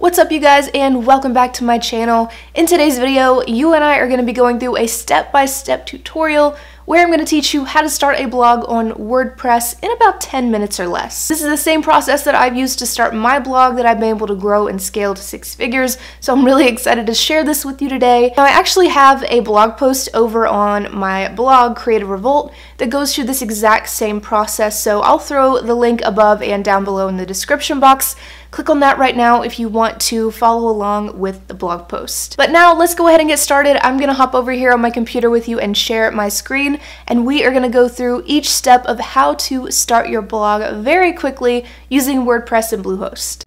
What's up you guys and welcome back to my channel. In today's video, you and I are going to be going through a step-by-step -step tutorial where I'm going to teach you how to start a blog on WordPress in about 10 minutes or less. This is the same process that I've used to start my blog that I've been able to grow and scale to six figures, so I'm really excited to share this with you today. Now, I actually have a blog post over on my blog, Creative Revolt, that goes through this exact same process, so I'll throw the link above and down below in the description box. Click on that right now if you want to follow along with the blog post. But now let's go ahead and get started. I'm gonna hop over here on my computer with you and share my screen, and we are gonna go through each step of how to start your blog very quickly using WordPress and Bluehost.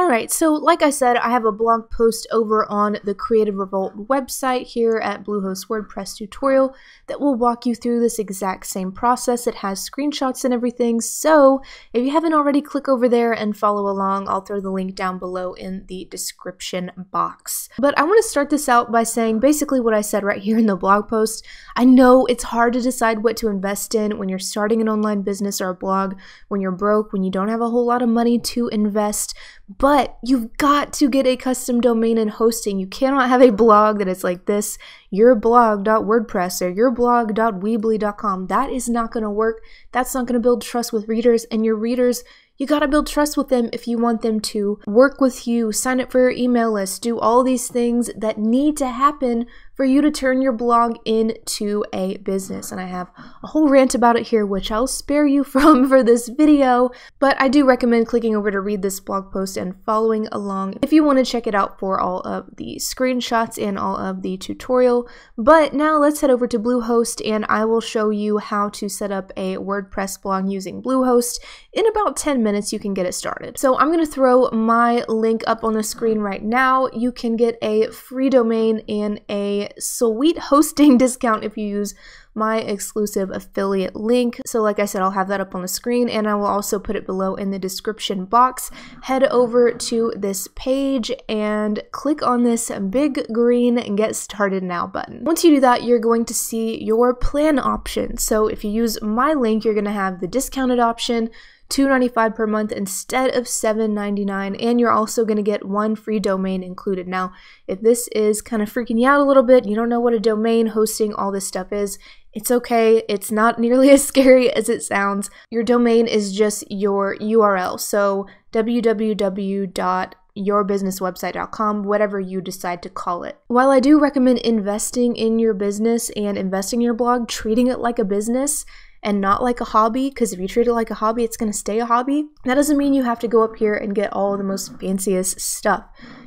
Alright, so like I said, I have a blog post over on the Creative Revolt website here at Bluehost WordPress tutorial that will walk you through this exact same process. It has screenshots and everything, so if you haven't already, click over there and follow along. I'll throw the link down below in the description box. But I want to start this out by saying basically what I said right here in the blog post. I know it's hard to decide what to invest in when you're starting an online business or a blog, when you're broke, when you don't have a whole lot of money to invest, but you've got to get a custom domain and hosting. You cannot have a blog that is like this, your blog.wordpress or your blog.weebly.com. That is not going to work. That's not going to build trust with readers and your readers. You got to build trust with them if you want them to work with you, sign up for your email list, do all these things that need to happen for you to turn your blog into a business. And I have a whole rant about it here, which I'll spare you from for this video, but I do recommend clicking over to read this blog post and following along if you want to check it out for all of the screenshots and all of the tutorial. But now let's head over to Bluehost and I will show you how to set up a WordPress blog using Bluehost. In about 10 minutes, you can get it started. So I'm going to throw my link up on the screen right now. You can get a free domain and a sweet hosting discount if you use my exclusive affiliate link. So like I said, I'll have that up on the screen and I will also put it below in the description box. Head over to this page and click on this big green get started now button. Once you do that, you're going to see your plan options. So if you use my link, you're going to have the discounted option, 2.95 per month instead of 7.99, and you're also going to get one free domain included. Now, if this is kind of freaking you out a little bit, you don't know what a domain, hosting, all this stuff is, it's okay. It's not nearly as scary as it sounds. Your domain is just your URL. So www.yourbusinesswebsite.com, whatever you decide to call it. While I do recommend investing in your business and investing in your blog, treating it like a business, and not like a hobby because if you treat it like a hobby it's going to stay a hobby that doesn't mean you have to go up here and get all the most fanciest stuff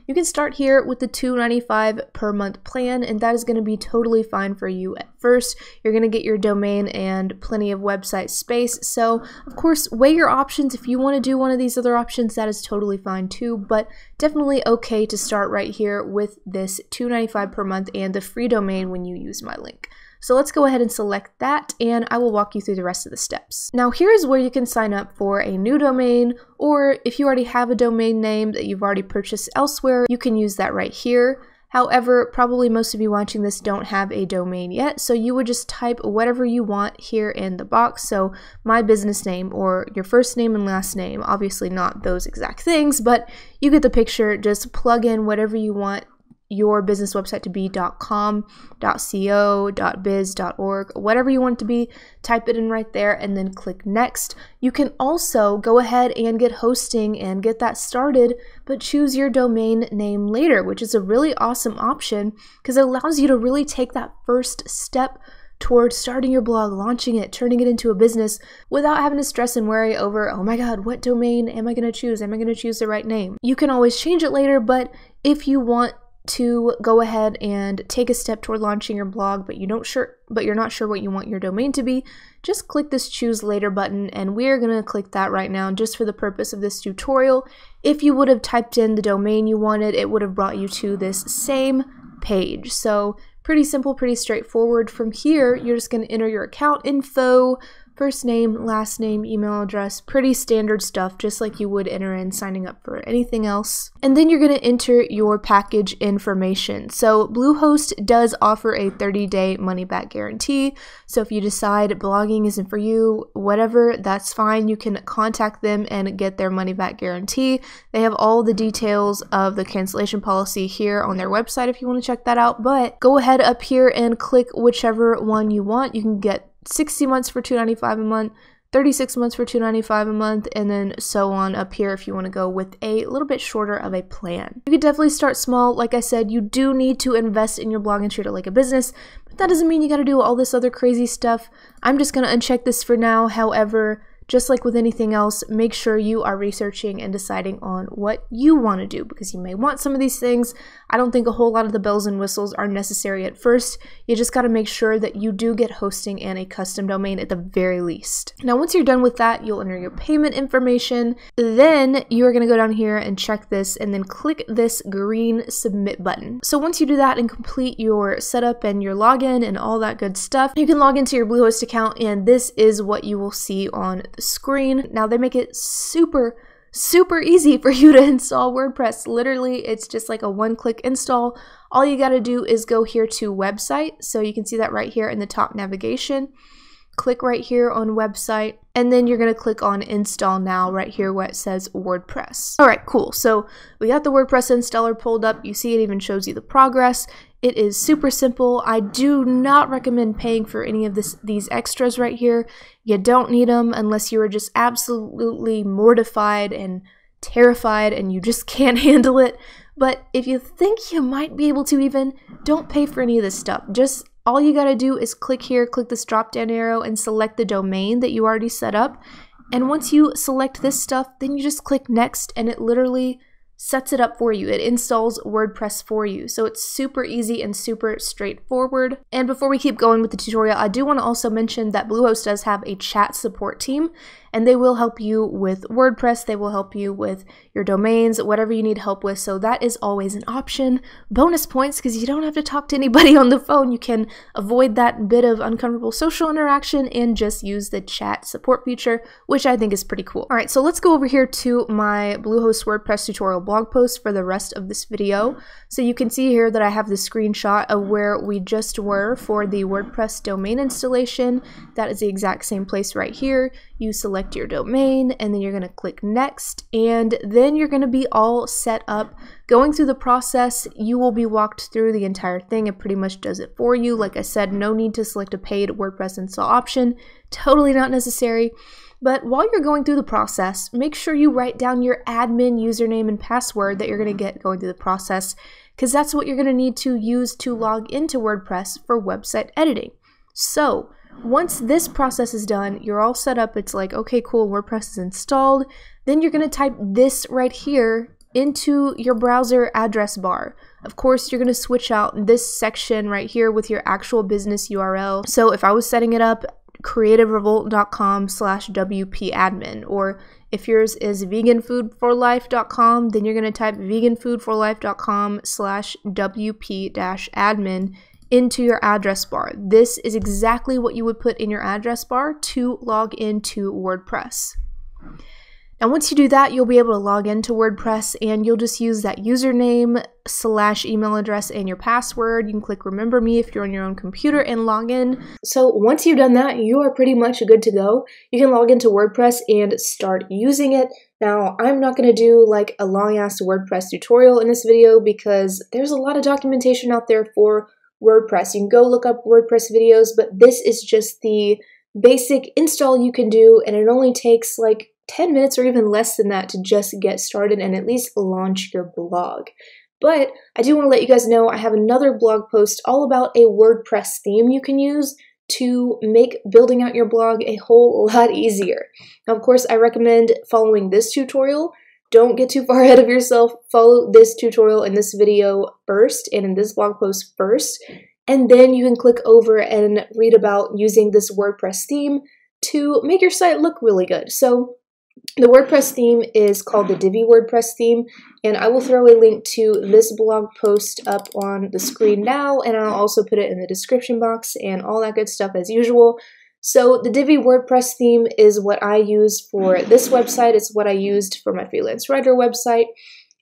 you can start here with the 295 per month plan and that is going to be totally fine for you at first you're going to get your domain and plenty of website space so of course weigh your options if you want to do one of these other options that is totally fine too but definitely okay to start right here with this 295 per month and the free domain when you use my link so let's go ahead and select that and I will walk you through the rest of the steps. Now here's where you can sign up for a new domain or if you already have a domain name that you've already purchased elsewhere, you can use that right here. However, probably most of you watching this don't have a domain yet, so you would just type whatever you want here in the box. So my business name or your first name and last name, obviously not those exact things, but you get the picture. Just plug in whatever you want your business website to be .com, .co, .biz, .org, whatever you want it to be, type it in right there and then click next. You can also go ahead and get hosting and get that started, but choose your domain name later, which is a really awesome option because it allows you to really take that first step toward starting your blog, launching it, turning it into a business without having to stress and worry over, oh my God, what domain am I going to choose? Am I going to choose the right name? You can always change it later, but if you want to go ahead and take a step toward launching your blog but you don't sure but you're not sure what you want your domain to be just click this choose later button and we're going to click that right now just for the purpose of this tutorial if you would have typed in the domain you wanted it would have brought you to this same page so pretty simple pretty straightforward from here you're just going to enter your account info First name, last name, email address, pretty standard stuff, just like you would enter in signing up for anything else. And then you're going to enter your package information. So Bluehost does offer a 30-day money-back guarantee. So if you decide blogging isn't for you, whatever, that's fine. You can contact them and get their money-back guarantee. They have all the details of the cancellation policy here on their website if you want to check that out. But go ahead up here and click whichever one you want. You can get 60 months for 295 a month 36 months for 295 a month and then so on up here if you want to go with a little bit shorter of a plan you could definitely start small like i said you do need to invest in your blog and treat it like a business but that doesn't mean you got to do all this other crazy stuff i'm just going to uncheck this for now however just like with anything else, make sure you are researching and deciding on what you want to do because you may want some of these things. I don't think a whole lot of the bells and whistles are necessary at first. You just got to make sure that you do get hosting and a custom domain at the very least. Now, once you're done with that, you'll enter your payment information. Then you are going to go down here and check this and then click this green submit button. So once you do that and complete your setup and your login and all that good stuff, you can log into your Bluehost account and this is what you will see on the screen. Now they make it super super easy for you to install WordPress. Literally, it's just like a one click install. All you got to do is go here to website. So you can see that right here in the top navigation. Click right here on website, and then you're going to click on install now right here where it says WordPress. All right, cool. So we got the WordPress installer pulled up. You see it even shows you the progress. It is super simple. I do not recommend paying for any of this, these extras right here. You don't need them unless you are just absolutely mortified and terrified and you just can't handle it. But if you think you might be able to even, don't pay for any of this stuff. Just all you gotta do is click here, click this drop down arrow and select the domain that you already set up. And once you select this stuff, then you just click next and it literally sets it up for you. It installs WordPress for you. So it's super easy and super straightforward. And before we keep going with the tutorial, I do want to also mention that Bluehost does have a chat support team and they will help you with WordPress, they will help you with your domains, whatever you need help with. So that is always an option. Bonus points because you don't have to talk to anybody on the phone. You can avoid that bit of uncomfortable social interaction and just use the chat support feature, which I think is pretty cool. All right, so let's go over here to my Bluehost WordPress tutorial blog post for the rest of this video. So you can see here that I have the screenshot of where we just were for the WordPress domain installation. That is the exact same place right here. You select select your domain and then you're going to click next and then you're going to be all set up. Going through the process, you will be walked through the entire thing. It pretty much does it for you. Like I said, no need to select a paid WordPress install option. Totally not necessary. But while you're going through the process, make sure you write down your admin username and password that you're going to get going through the process because that's what you're going to need to use to log into WordPress for website editing. So, once this process is done, you're all set up. It's like, okay, cool, WordPress is installed. Then you're going to type this right here into your browser address bar. Of course, you're gonna switch out this section right here with your actual business URL. So if I was setting it up, creativerevolt.com slash WPadmin, or if yours is veganfoodforlife.com, then you're gonna type veganfoodforlife.com slash WP-admin into your address bar. This is exactly what you would put in your address bar to log into WordPress. Now, once you do that, you'll be able to log into WordPress and you'll just use that username slash email address and your password. You can click remember me if you're on your own computer and log in. So once you've done that, you are pretty much good to go. You can log into WordPress and start using it. Now, I'm not going to do like a long ass WordPress tutorial in this video because there's a lot of documentation out there for WordPress. You can go look up WordPress videos, but this is just the basic install you can do, and it only takes like 10 minutes or even less than that to just get started and at least launch your blog. But I do want to let you guys know I have another blog post all about a WordPress theme you can use to make building out your blog a whole lot easier. Now, of course, I recommend following this tutorial don't get too far ahead of yourself. Follow this tutorial in this video first and in this blog post first, and then you can click over and read about using this WordPress theme to make your site look really good. So the WordPress theme is called the Divi WordPress theme, and I will throw a link to this blog post up on the screen now, and I'll also put it in the description box and all that good stuff as usual. So the Divi WordPress theme is what I use for this website. It's what I used for my freelance writer website.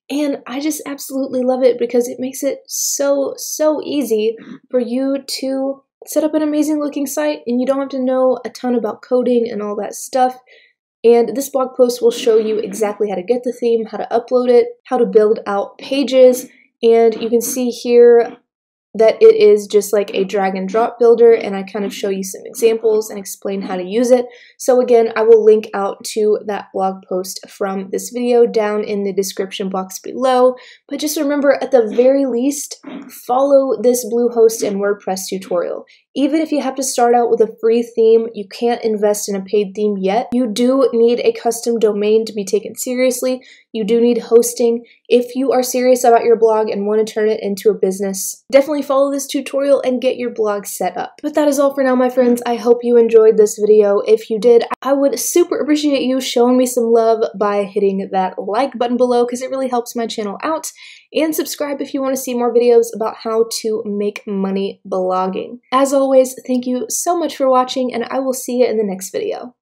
And I just absolutely love it because it makes it so, so easy for you to set up an amazing looking site and you don't have to know a ton about coding and all that stuff. And this blog post will show you exactly how to get the theme, how to upload it, how to build out pages, and you can see here that it is just like a drag and drop builder and I kind of show you some examples and explain how to use it. So again, I will link out to that blog post from this video down in the description box below. But just remember at the very least, follow this Bluehost and WordPress tutorial. Even if you have to start out with a free theme, you can't invest in a paid theme yet. You do need a custom domain to be taken seriously. You do need hosting. If you are serious about your blog and want to turn it into a business, definitely follow this tutorial and get your blog set up. But that is all for now, my friends. I hope you enjoyed this video. If you did, I would super appreciate you showing me some love by hitting that like button below because it really helps my channel out. And subscribe if you want to see more videos about how to make money blogging. As always, thank you so much for watching and I will see you in the next video.